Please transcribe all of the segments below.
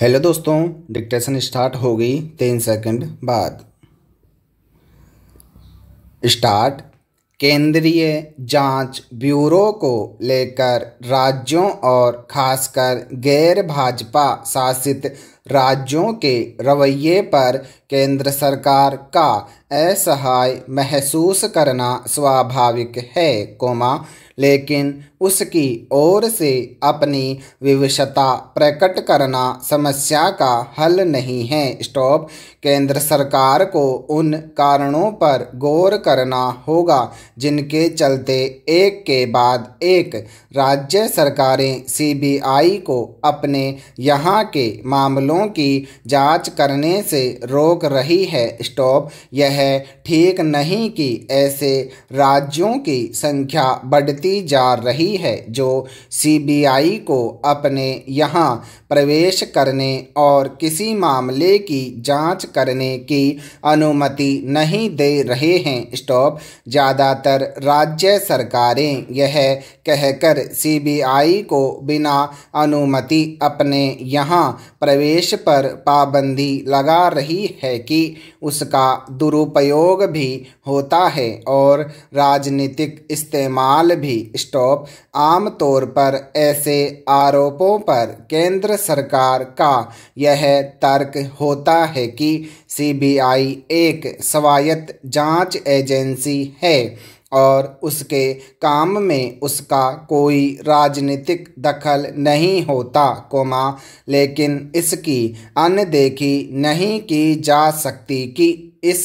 hello दोस्तों dictation start हो गई तीन सेकंड बाद स्टार्ट केंद्रीय जांच ब्यूरो को लेकर राज्यों और खासकर गैर भाजपा शासित राज्यों के रवैये पर केंद्र सरकार का असहाय महसूस करना स्वाभाविक है कोमा लेकिन उसकी ओर से अपनी विवशता प्रकट करना समस्या का हल नहीं है स्टॉप केंद्र सरकार को उन कारणों पर गौर करना होगा जिनके चलते एक के बाद एक राज्य सरकारें सीबीआई को अपने यहाँ के मामलों की जांच करने से रोक रही है स्टॉप यह ठीक नहीं कि ऐसे राज्यों की संख्या बढ़ती जा रही है जो सीबीआई को अपने यहाँ प्रवेश करने और किसी मामले की जांच करने की अनुमति नहीं दे रहे हैं स्टॉप ज़्यादातर राज्य सरकारें यह कहकर सीबीआई को बिना अनुमति अपने यहाँ प्रवेश पर पाबंदी लगा रही है है कि उसका दुरुपयोग भी होता है और राजनीतिक इस्तेमाल भी स्टॉप आमतौर पर ऐसे आरोपों पर केंद्र सरकार का यह तर्क होता है कि सीबीआई एक स्वायत्त जांच एजेंसी है और उसके काम में उसका कोई राजनीतिक दखल नहीं होता कोमा लेकिन इसकी अनदेखी नहीं की जा सकती कि इस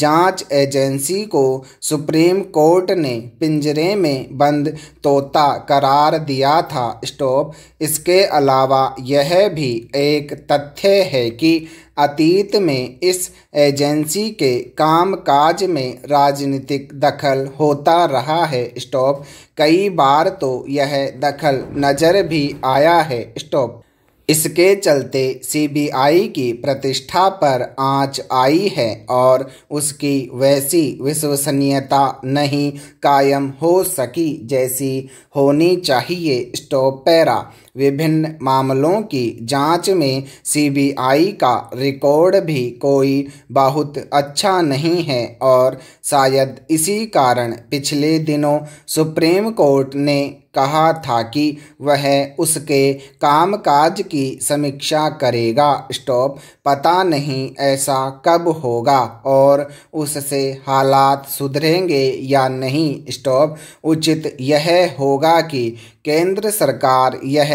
जांच एजेंसी को सुप्रीम कोर्ट ने पिंजरे में बंद तोता करार दिया था स्टॉप इसके अलावा यह भी एक तथ्य है कि अतीत में इस एजेंसी के कामकाज में राजनीतिक दखल होता रहा है स्टॉप कई बार तो यह दखल नज़र भी आया है स्टॉप इसके चलते सीबीआई की प्रतिष्ठा पर आंच आई है और उसकी वैसी विश्वसनीयता नहीं कायम हो सकी जैसी होनी चाहिए स्टॉप पैरा विभिन्न मामलों की जांच में सीबीआई का रिकॉर्ड भी कोई बहुत अच्छा नहीं है और शायद इसी कारण पिछले दिनों सुप्रीम कोर्ट ने कहा था कि वह उसके कामकाज की समीक्षा करेगा स्टॉप पता नहीं ऐसा कब होगा और उससे हालात सुधरेंगे या नहीं स्टॉप उचित यह होगा कि केंद्र सरकार यह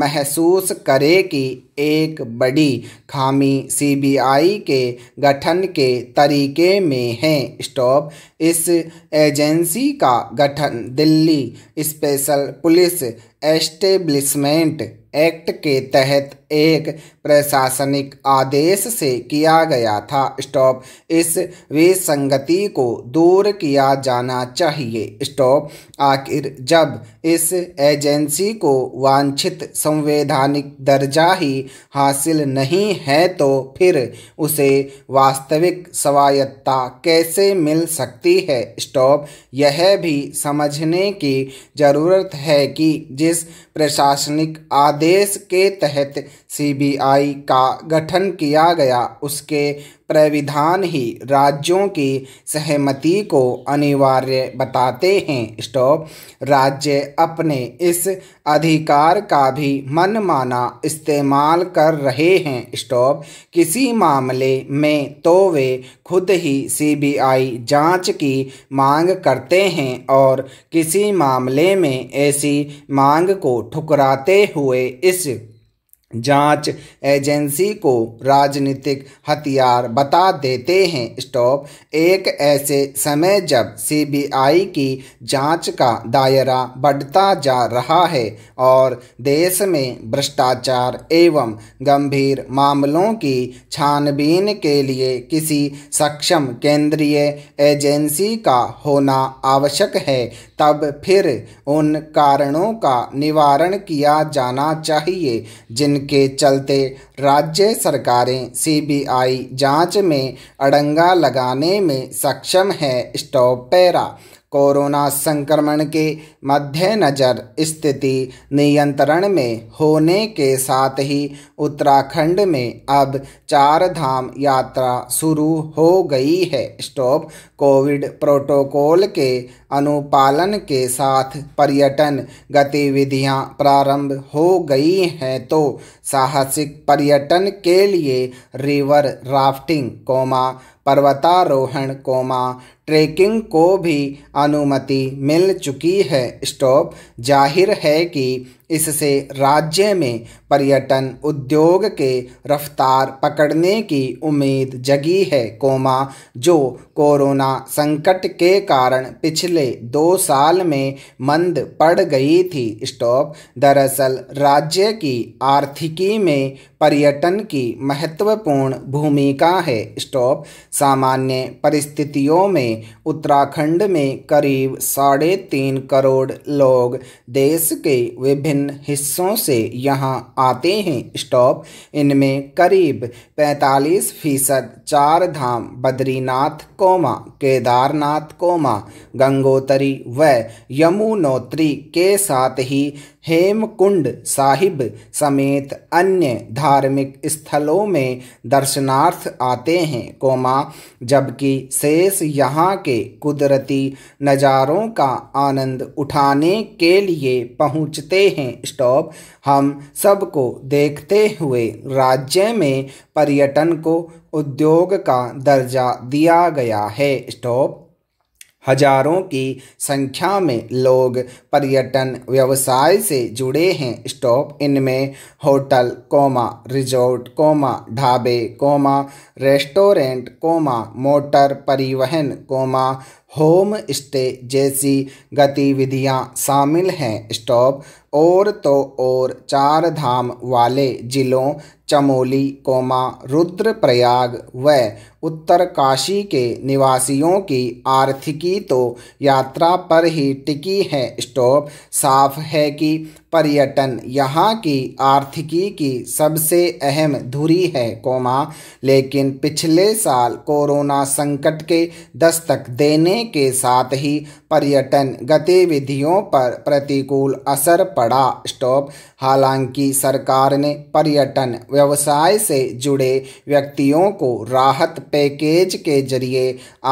महसूस करे कि एक बड़ी खामी सीबीआई के गठन के तरीके में है स्टॉप इस एजेंसी का गठन Delhi special police establishment act के तहत एक प्रशासनिक आदेश से किया गया था स्टॉप इस विसंगति को दूर किया जाना चाहिए स्टॉप आखिर जब इस एजेंसी को वांछित संवैधानिक दर्जा ही हासिल नहीं है तो फिर उसे वास्तविक स्वायत्ता कैसे मिल सकती है स्टॉप यह भी समझने की जरूरत है कि जिस प्रशासनिक आदेश आदेश के तहत सीबीआई का गठन किया गया उसके प्रविधान ही राज्यों की सहमति को अनिवार्य बताते हैं स्टॉप राज्य अपने इस अधिकार का भी मनमाना इस्तेमाल कर रहे हैं स्टॉप किसी मामले में तो वे खुद ही सीबीआई जांच की मांग करते हैं और किसी मामले में ऐसी मांग को ठुकराते हुए इस जांच एजेंसी को राजनीतिक हथियार बता देते हैं स्टॉप एक ऐसे समय जब सीबीआई की जांच का दायरा बढ़ता जा रहा है और देश में भ्रष्टाचार एवं गंभीर मामलों की छानबीन के लिए किसी सक्षम केंद्रीय एजेंसी का होना आवश्यक है तब फिर उन कारणों का निवारण किया जाना चाहिए जिन जिनके चलते राज्य सरकारें सीबीआई जांच में अड़ंगा लगाने में सक्षम है पैरा कोरोना संक्रमण के मद्देनज़र स्थिति नियंत्रण में होने के साथ ही उत्तराखंड में अब चार धाम यात्रा शुरू हो गई है स्टॉप कोविड प्रोटोकॉल के अनुपालन के साथ पर्यटन गतिविधियां प्रारंभ हो गई हैं तो साहसिक पर्यटन के लिए रिवर राफ्टिंग कोमा पर्वतारोहण कोमा ट्रेकिंग को भी अनुमति मिल चुकी है स्टॉप जाहिर है कि इससे राज्य में पर्यटन उद्योग के रफ्तार पकड़ने की उम्मीद जगी है कोमा जो कोरोना संकट के कारण पिछले दो साल में मंद पड़ गई थी स्टॉप दरअसल राज्य की आर्थिकी में पर्यटन की महत्वपूर्ण भूमिका है स्टॉप सामान्य परिस्थितियों में उत्तराखंड में करीब साढ़े तीन करोड़ लोग देश के विभिन्न भिन्न हिस्सों से यहाँ आते हैं स्टॉप इनमें करीब 45 फीसद चार धाम बद्रीनाथ कोमा केदारनाथ कोमा गंगोत्री व यमुनोत्री के साथ ही हेमकुंड साहिब समेत अन्य धार्मिक स्थलों में दर्शनार्थ आते हैं कोमा जबकि शेष यहाँ के कुदरती नज़ारों का आनंद उठाने के लिए पहुँचते हैं स्टॉप हम सबको देखते हुए राज्य में पर्यटन को उद्योग का दर्जा दिया गया है स्टॉप हजारों की संख्या में लोग पर्यटन व्यवसाय से जुड़े हैं स्टॉप इनमें होटल कोमा रिजॉर्ट कोमा ढाबे कोमा रेस्टोरेंट कोमा मोटर परिवहन कोमा होम स्टे जैसी गतिविधियां शामिल हैं स्टॉप और तो और चार धाम वाले जिलों चमोली कोमा रुद्रप्रयाग व उत्तरकाशी के निवासियों की आर्थिकी तो यात्रा पर ही टिकी है स्टॉप साफ है कि पर्यटन यहाँ की आर्थिकी की सबसे अहम धुरी है कोमा लेकिन पिछले साल कोरोना संकट के दस्तक देने के साथ ही पर्यटन गतिविधियों पर प्रतिकूल असर पड़ा स्टॉप हालांकि सरकार ने पर्यटन व्यवसाय से जुड़े व्यक्तियों को राहत पैकेज के जरिए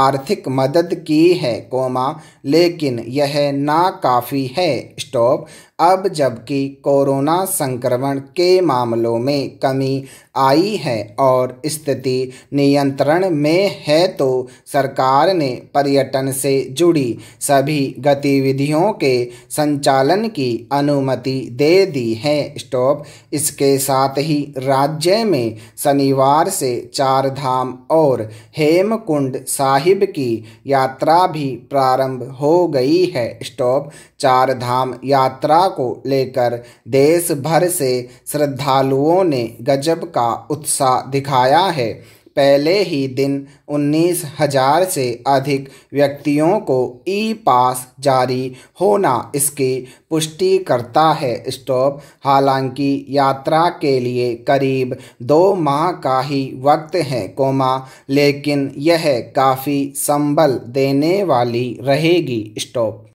आर्थिक मदद की है कोमा लेकिन यह नाकाफ़ी है स्टॉप अब जबकि कोरोना संक्रमण के मामलों में कमी आई है और स्थिति नियंत्रण में है तो सरकार ने पर्यटन से जुड़ी सभी गतिविधियों के संचालन की अनुमति दे दी है स्टॉप इसके साथ ही राज्य में शनिवार से चार धाम और हेमकुंड साहिब की यात्रा भी प्रारंभ हो गई है स्टॉप चार धाम यात्रा यात्रा को लेकर देश भर से श्रद्धालुओं ने गजब का उत्साह दिखाया है पहले ही दिन उन्नीस हजार से अधिक व्यक्तियों को ई पास जारी होना इसकी पुष्टि करता है स्टॉप हालांकि यात्रा के लिए करीब दो माह का ही वक्त है कोमा लेकिन यह काफ़ी संबल देने वाली रहेगी स्टॉप